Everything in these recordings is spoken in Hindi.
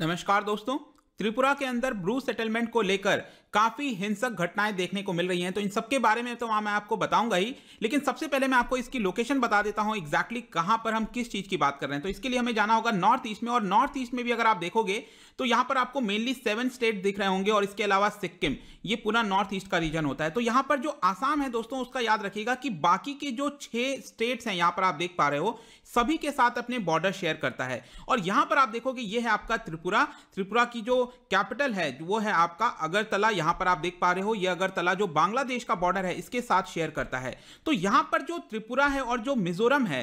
नमस्कार दोस्तों त्रिपुरा के अंदर ब्रू सेटलमेंट को लेकर काफी हिंसक घटनाएं देखने को मिल रही हैं तो इन सबके बारे में तो मैं आपको बताऊंगा ही लेकिन सबसे पहले मैं आपको इसकी लोकेशन बता देता हूं एग्जैक्टली कहां पर हम किस चीज की बात कर रहे हैं तो इसके लिए हमें जाना होगा नॉर्थ ईस्ट में और नॉर्थ ईस्ट में भी अगर आप देखोगे तो यहां पर आपको मेनली सेवन स्टेट दिख रहे होंगे और इसके अलावा सिक्किम ये पूरा नॉर्थ ईस्ट का रीजन होता है तो यहां पर जो आसाम है दोस्तों उसका याद रखिएगा कि बाकी के जो छह स्टेट्स हैं यहां पर आप देख पा रहे हो सभी के साथ अपने बॉर्डर शेयर करता है और यहां पर आप देखोगे ये है आपका त्रिपुरा त्रिपुरा की जो कैपिटल है वो है आपका अगरतला यहां पर आप देख पा रहे हो ये अगरतला जो बांग्लादेश का बॉर्डर है इसके साथ शेयर करता है तो यहां पर जो त्रिपुरा है और जो मिजोरम है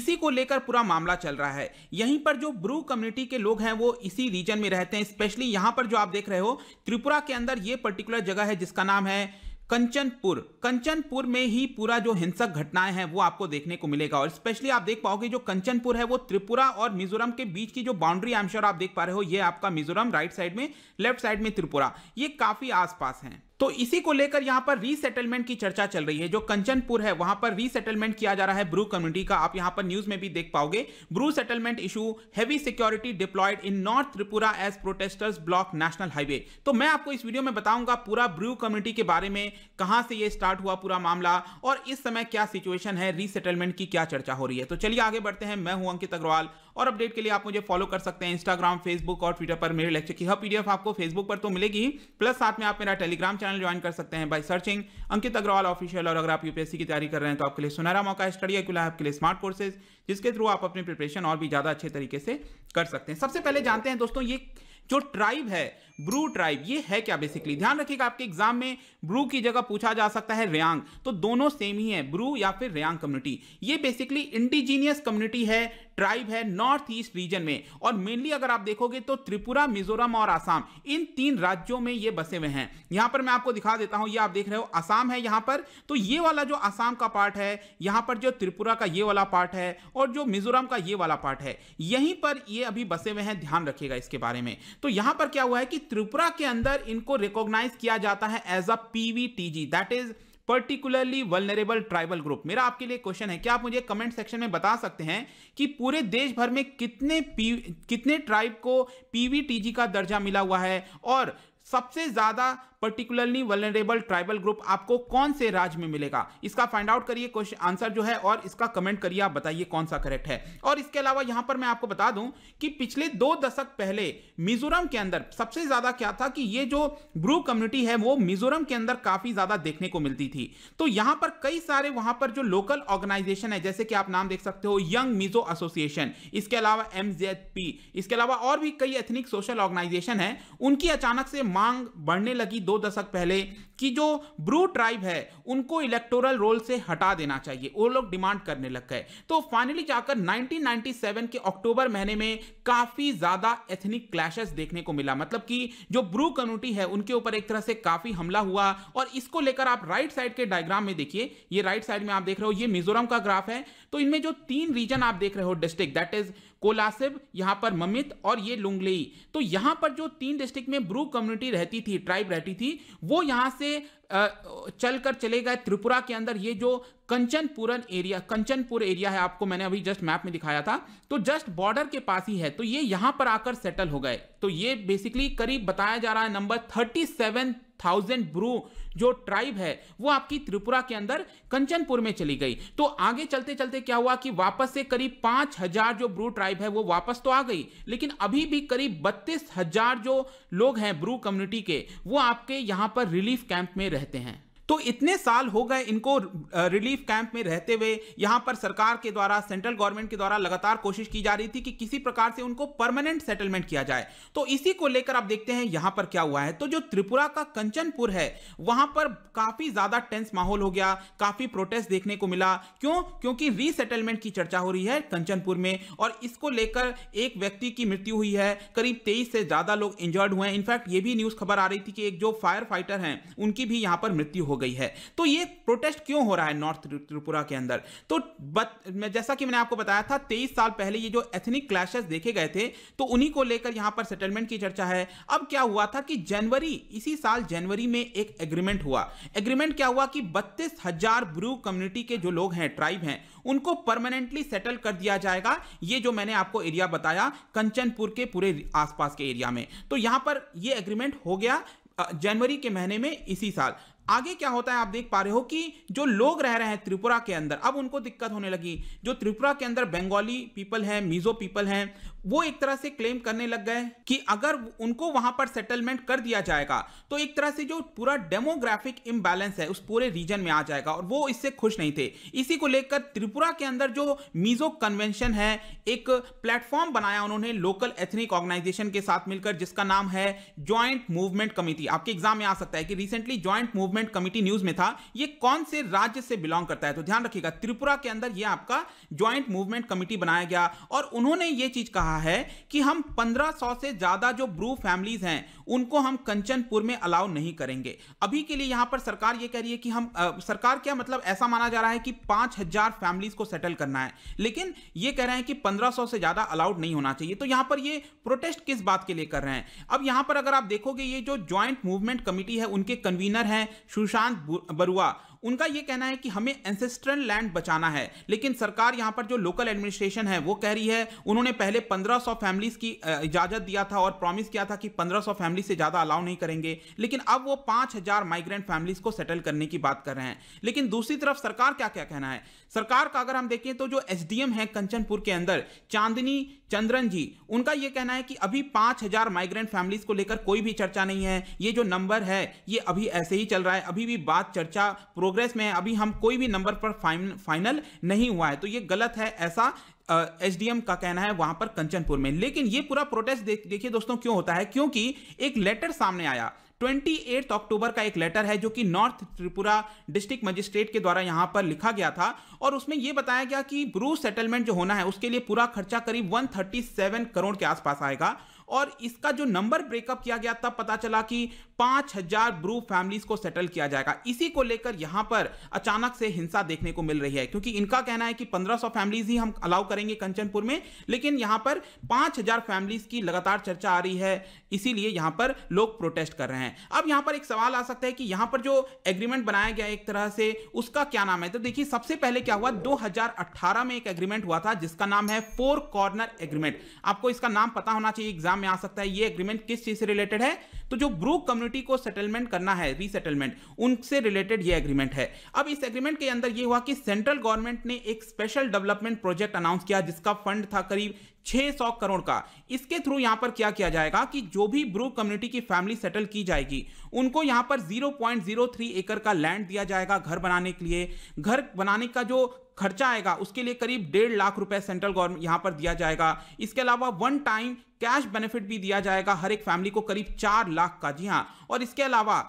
इसी को लेकर पूरा मामला चल रहा है यहीं पर जो ब्रू कम्युनिटी के लोग हैं वो इसी रीजन में रहते हैं स्पेशली यहां पर जो आप देख रहे हो त्रिपुरा के अंदर ये पर्टिकुलर जगह है जिसका नाम है कंचनपुर कंचनपुर में ही पूरा जो हिंसक घटनाएं हैं वो आपको देखने को मिलेगा और स्पेशली आप देख पाओगे जो कंचनपुर है वो त्रिपुरा और मिजोरम के बीच की जो बाउंड्री आई आप देख पा रहे हो ये आपका मिजोरम राइट साइड में लेफ्ट साइड में त्रिपुरा ये काफी आसपास हैं तो इसी को लेकर यहां पर रीसेटलमेंट की चर्चा चल रही है जो कंचनपुर है वहां पर रीसेटलमेंट किया जा रहा है ब्रू कम्युनिटी का आप यहां पर न्यूज में भी देख पाओगे Bru settlement issue heavy security deployed in north Tripura as protesters block national highway तो मैं आपको इस वीडियो में बताऊंगा पूरा ब्रू कम्युनिटी के बारे में कहां से यह स्टार्ट हुआ पूरा मामला और इस समय क्या सिचुएशन है रीसेटलमेंट की क्या चर्चा हो रही है तो चलिए आगे बढ़ते हैं मैं हूं अंकित अग्रवाल और अपडेट के लिए आप मुझे फॉलो कर सकते हैं इंस्टाग्राम फेसबुक और ट्विटर पर मेरे लेक्चर की हर पीडीएफ आपको फेसबुक पर तो मिलेगी प्लस साथ में आप मेरा टेलीग्राम चैनल ज्वाइन कर सकते हैं by searching Ankit Agrawal official और अगर आप यूपीएससी की तैयारी कर रहे हैं तो आपके लिए सुनहरा मौका है स्टडी अकुला आपके लिए स्मार्ट कोर्सेज जिसके थ्रू आप अपनी प्रिपरेशन और भी ज़्यादा अच्छे तरीके से कर सकते हैं सबसे पहले जानते हैं दोस्तों ये जो ट्राइब है ब्रू ट्राइब ये है क्या बेसिकली ध्यान रखिएगा आपके एग्जाम में ब्रू की जगह पूछा जा सकता है रियांग तो दोनों सेम ही है ब्रू या फिर रियांग कम्युनिटी ये बेसिकली इंडिजीनियस कम्युनिटी है ट्राइब है नॉर्थ ईस्ट रीजन में और मेनली अगर आप देखोगे तो त्रिपुरा मिजोरम और आसाम इन तीन राज्यों में ये बसे हुए हैं यहां पर मैं आपको दिखा देता हूं ये आप देख रहे हो आसाम है यहां पर तो ये वाला जो आसाम का पार्ट है यहां पर जो त्रिपुरा का ये वाला पार्ट है और जो मिजोरम का ये वाला पार्ट है यहीं पर ये अभी बसे हुए हैं ध्यान रखिएगा इसके बारे में तो यहां पर क्या हुआ है कि त्रिपुरा के अंदर इनको रिकॉग्नाइज किया जाता है as a PVTG that is particularly vulnerable tribal group मेरा आपके लिए क्वेश्चन है क्या आप मुझे कमेंट सेक्शन में बता सकते हैं कि पूरे देश भर में कितने कितने ट्राइब को पीवीटीजी का दर्जा मिला हुआ है और सबसे ज्यादा पर्टिकुलरली वलनरेबल ट्राइबल ग्रुप आपको कौन से राज्य में मिलेगा इसका फाइंड आउट करिए क्वेश्चन आंसर जो है और इसका कमेंट करिए आप बताइए कौन सा करेक्ट है और इसके अलावा यहां पर मैं आपको बता दूं कि पिछले दो दशक पहले मिजोरम के अंदर सबसे ज्यादा क्या था कि ये जो ब्रू कम्युनिटी है वो मिजोरम के अंदर काफी ज्यादा देखने को मिलती थी तो यहां पर कई सारे वहां पर जो लोकल ऑर्गेनाइजेशन है जैसे कि आप नाम देख सकते हो यंग मिजो एसोसिएशन इसके अलावा एम इसके अलावा और भी कई एथनिक सोशल ऑर्गेनाइजेशन है उनकी अचानक से मांग बढ़ने लगी दो दशक पहले कि जो ब्रू ट्राइब है उनको इलेक्टोरल रोल से हटा देना चाहिए वो लोग डिमांड करने लग गए तो फाइनली जाकर 1997 के अक्टूबर महीने में काफ़ी ज़्यादा एथनिक क्लैशेस देखने को मिला मतलब कि जो ब्रू कम्युनिटी है उनके ऊपर एक तरह से काफ़ी हमला हुआ और इसको लेकर आप राइट साइड के डायग्राम में देखिए ये राइट साइड में आप देख रहे हो ये मिजोरम का ग्राफ है तो इनमें जो तीन रीजन आप देख रहे हो डिस्ट्रिक्ट दैट इज कोलासिब यहां पर ममित और ये लुंगलेई तो यहां पर जो तीन डिस्ट्रिक्ट में ब्रू कम्युनिटी रहती थी ट्राइब रहती थी वो यहां से से चलकर चले गए त्रिपुरा के अंदर ये जो कंचनपुरन एरिया कंचनपुर एरिया है आपको मैंने अभी जस्ट मैप में दिखाया था तो जस्ट बॉर्डर के पास ही है तो ये यहां पर आकर सेटल हो गए तो ये बेसिकली करीब बताया जा रहा है number thirty seven thousand Bru जो ट्राइब है वो आपकी त्रिपुरा के अंदर कंचनपुर में चली गई तो आगे चलते चलते क्या हुआ कि वापस से करीब पांच हजार जो ब्रू ट्राइब है वो वापस तो आ गई लेकिन अभी भी करीब बत्तीस हजार जो लोग हैं ब्रू कम्युनिटी के वो आपके यहां पर रिलीफ कैंप में रहते हैं तो इतने साल हो गए इनको रिलीफ कैंप में रहते हुए यहां पर सरकार के द्वारा सेंट्रल गवर्नमेंट के द्वारा लगातार कोशिश की जा रही थी कि किसी प्रकार से उनको परमानेंट सेटलमेंट किया जाए तो इसी को लेकर आप देखते हैं यहां पर क्या हुआ है तो जो त्रिपुरा का कंचनपुर है वहां पर काफी ज्यादा टेंस माहौल हो गया काफी प्रोटेस्ट देखने को मिला क्यों क्योंकि रीसेटलमेंट की चर्चा हो रही है कंचनपुर में और इसको लेकर एक व्यक्ति की मृत्यु हुई है करीब तेईस से ज्यादा लोग इंजर्ड हुए हैं इनफैक्ट ये भी न्यूज खबर आ रही थी कि एक जो फायर फाइटर हैं उनकी भी यहां पर मृत्यु हो गई है तो ये प्रोटेस्ट क्यों हो रहा है नॉर्थ त्रिपुरा के अंदर तो बत, जैसा कि मैंने आपको बताया था तेईस साल पहले ये जो एथनिक क्लैशेस देखे गए थे तो उन्हीं को लेकर यहां पर सेटलमेंट की चर्चा है अब क्या हुआ था कि जनवरी इसी साल जनवरी में एक एग्रीमेंट हुआ एग्रीमेंट क्या हुआ कि बत्तीस हजार ब्रू कम्युनिटी के जो लोग हैं ट्राइब हैं उनको परमानेंटली सेटल कर दिया जाएगा ये जो मैंने आपको एरिया बताया कंचनपुर के पूरे आसपास के एरिया में तो यहां पर यह एग्रीमेंट हो गया जनवरी के महीने में इसी साल आगे क्या होता है आप देख पा रहे हो कि जो लोग रह रहे हैं त्रिपुरा के अंदर अब उनको दिक्कत होने लगी जो त्रिपुरा के अंदर बंगाली पीपल हैं मिजो पीपल हैं वो एक तरह से क्लेम करने लग गए कि अगर उनको वहां पर सेटलमेंट कर दिया जाएगा तो एक तरह से जो पूरा डेमोग्राफिक इम्बैलेंस है उस पूरे रीजन में आ जाएगा और वो इससे खुश नहीं थे इसी को लेकर त्रिपुरा के अंदर जो मीजो कन्वेंशन है एक प्लेटफॉर्म बनाया उन्होंने लोकल एथनिक ऑर्गेनाइजेशन के साथ मिलकर जिसका नाम है ज्वाइंट मूवमेंट कमिटी आपके एग्जाम में आ सकता है कि recently joint movement committee news में था ये कौन से राज्य से बिलोंग करता है तो ध्यान रखिएगा त्रिपुरा के अंदर यह आपका ज्वाइंट मूवमेंट कमिटी बनाया गया और उन्होंने ये चीज कहा रहा है कि हम 1500 से ज़्यादा जो ब्रू फैमिलीज हैं उनको हम कंचनपुर में अलाउ नहीं करेंगे अभी के लिए यहां पर सरकार ये कह रही है कि हम आ, सरकार क्या मतलब ऐसा माना जा रहा है कि 5000 फैमिलीज को सेटल करना है लेकिन ये कह रहे हैं कि 1500 से ज़्यादा अलाउड नहीं होना चाहिए तो यहां पर ये प्रोटेस्ट किस बात के लिए कर रहे हैं अब यहां पर अगर आप देखोगे ये जो ज्वाइंट मूवमेंट कमेटी है उनके कन्वीनर हैं सुशांत बरुआ उनका यह कहना है कि हमें एंसेस्ट्रल लैंड बचाना है लेकिन सरकार यहाँ पर जो लोकल एडमिनिस्ट्रेशन है वो कह रही है उन्होंने पहले 1500 फैमिलीज की इजाजत दिया था और प्रॉमिस किया था कि 1500 फैमिली से ज़्यादा अलाउ नहीं करेंगे लेकिन अब वो 5000 माइग्रेंट फैमिलीज को सेटल करने की बात कर रहे हैं लेकिन दूसरी तरफ सरकार क्या क्या कहना है सरकार का अगर हम देखें तो जो एस है कंचनपुर के अंदर चांदनी चंद्रन जी उनका यह कहना है कि अभी 5000 माइग्रेंट फैमिलीज को लेकर कोई भी चर्चा नहीं है ये जो नंबर है ये अभी ऐसे ही चल रहा है अभी भी बात चर्चा प्रोग्रेस प्रोग्रेस में है अभी हम कोई भी नंबर पर फाइनल नहीं हुआ है तो ये गलत है ऐसा एसडीएम uh, का कहना है वहां पर कंचनपुर में लेकिन ये पूरा प्रोटेस्ट देखिए दोस्तों क्यों होता है क्योंकि एक लेटर सामने आया 28 अक्टूबर का एक लेटर है जो कि नॉर्थ त्रिपुरा डिस्ट्रिक्ट मजिस्ट्रेट के द्वारा यहां पर लिखा गया था और उसमें यह बताया गया कि ब्रू सेटलमेंट जो होना है उसके लिए पूरा खर्चा करीब 137 करोड़ के आसपास आएगा और इसका जो नंबर ब्रेकअप किया गया तब पता चला कि पांच हजार ब्रू फैमिलीज को सेटल किया जाएगा इसी को लेकर यहां पर अचानक से हिंसा देखने को मिल रही है क्योंकि इनका कहना है कि 1500 फैमिलीज ही हम अलाउ करेंगे कंचनपुर में लेकिन यहां पर 5000 फैमिलीज की लगातार चर्चा आ रही है इसीलिए यहां पर लोग प्रोटेस्ट कर रहे हैं अब यहां पर एक सवाल आ सकता है कि यहां पर जो एग्रीमेंट बनाया गया एक तरह से उसका क्या नाम है तो देखिए सबसे पहले क्या हुआ दो में एक एग्रीमेंट हुआ था जिसका नाम है फोर कॉर्नर एग्रीमेंट आपको इसका नाम पता होना चाहिए एग्जाम एग्जाम में आ सकता है ये एग्रीमेंट किस चीज से रिलेटेड है तो जो ब्रूक कम्युनिटी को सेटलमेंट करना है रीसेटलमेंट उनसे रिलेटेड ये एग्रीमेंट है अब इस एग्रीमेंट के अंदर ये हुआ कि सेंट्रल गवर्नमेंट ने एक स्पेशल डेवलपमेंट प्रोजेक्ट अनाउंस किया जिसका फंड था करीब 600 करोड़ का इसके थ्रू यहां पर क्या किया जाएगा कि जो भी ब्रू कम्युनिटी की फैमिली सेटल की जाएगी उनको यहां पर 0.03 एकड़ का लैंड दिया जाएगा घर बनाने के लिए घर बनाने का जो खर्चा आएगा उसके लिए करीब डेढ़ लाख रुपए सेंट्रल गवर्नमेंट यहां पर दिया जाएगा इसके अलावा वन टाइम कैश बेनिफिट भी दिया जाएगा हर एक फैमिली को करीब चार लाख का जी हाँ और इसके अलावा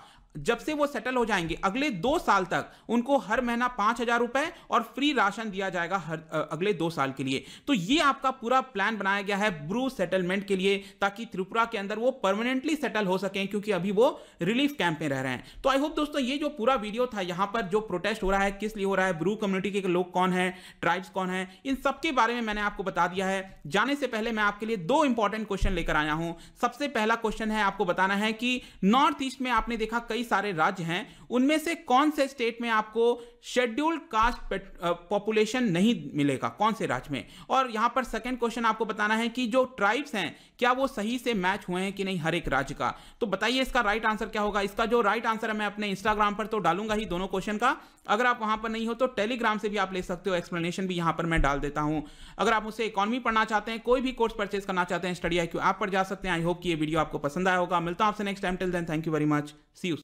जब से वो सेटल हो जाएंगे अगले दो साल तक उनको हर महीना पांच हज़ार रुपए और फ्री राशन दिया जाएगा हर अगले दो साल के लिए तो ये आपका पूरा प्लान बनाया गया है ब्रू सेटलमेंट के लिए ताकि त्रिपुरा के अंदर वो परमानेंटली सेटल हो सके क्योंकि अभी वो रिलीफ कैंप में रह रहे हैं तो आई होप दोस्तों ये जो पूरा वीडियो था यहां पर जो प्रोटेस्ट हो रहा है किस लिए हो रहा है ब्रू कम्युनिटी के लोग कौन है ट्राइब्स कौन है इन सबके बारे में मैंने आपको बता दिया है जाने से पहले मैं आपके लिए दो इंपॉर्टेंट क्वेश्चन लेकर आया हूं सबसे पहला क्वेश्चन है आपको बताना है कि नॉर्थ ईस्ट में आपने देखा कई सारे राज्य हैं उनमें से कौन से स्टेट में आपको शेड्यूल्ड कास्ट पॉपुलेशन नहीं मिलेगा कौन से राज्य में और यहाँ पर सेकेंड क्वेश्चन आपको बताना है कि जो ट्राइब्स हैं क्या वो सही से मैच हुए हैं कि नहीं हर एक राज्य का तो बताइए इसका राइट right आंसर क्या होगा इसका जो राइट right आंसर है मैं अपने इंस्टाग्राम पर तो डालूंगा ही दोनों क्वेश्चन का अगर आप वहां पर नहीं हो तो टेलीग्राम से भी आप ले सकते हो एक्सप्लेनेशन भी यहाँ पर मैं डाल देता हूँ अगर आप मुझसे इकोनॉमी पढ़ना चाहते हैं कोई भी कोर्स परचेज करना चाहते हैं स्टडी आई क्यू ऐप पर जा सकते हैं आई होप कि ये वीडियो आपको पसंद आया होगा मिलता हूँ आपसे next time till then thank you very much see you